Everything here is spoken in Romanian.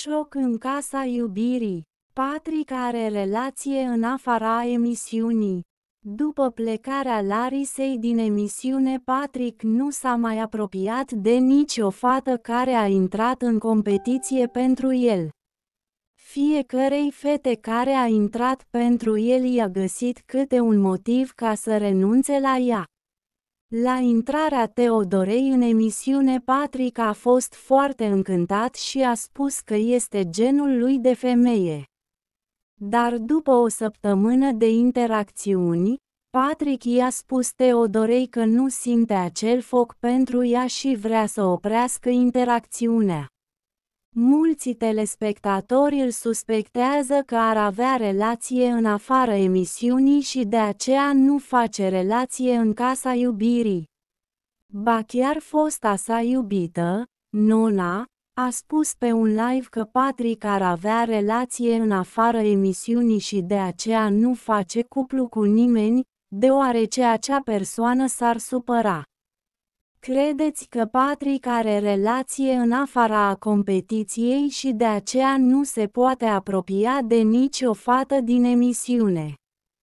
Șoc în casa iubirii. Patrick are relație în afara emisiunii. După plecarea Larisei din emisiune, Patrick nu s-a mai apropiat de nicio fată care a intrat în competiție pentru el. Fiecarei fete care a intrat pentru el i-a găsit câte un motiv ca să renunțe la ea. La intrarea Teodorei în emisiune Patrick a fost foarte încântat și a spus că este genul lui de femeie. Dar după o săptămână de interacțiuni, Patrick i-a spus Teodorei că nu simte acel foc pentru ea și vrea să oprească interacțiunea. Mulți telespectatori îl suspectează că ar avea relație în afara emisiunii și de aceea nu face relație în casa iubirii. Ba chiar fosta sa iubită, Nona, a spus pe un live că Patrick ar avea relație în afara emisiunii și de aceea nu face cuplu cu nimeni, deoarece acea persoană s-ar supăra. Credeți că Patrick are relație în afara a competiției și de aceea nu se poate apropia de nicio fată din emisiune.